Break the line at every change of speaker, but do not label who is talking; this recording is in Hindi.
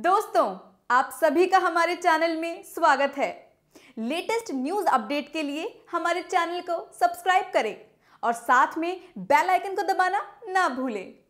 दोस्तों आप सभी का हमारे चैनल में स्वागत है लेटेस्ट न्यूज अपडेट के लिए हमारे चैनल को सब्सक्राइब करें और साथ में बेल आइकन को दबाना ना भूलें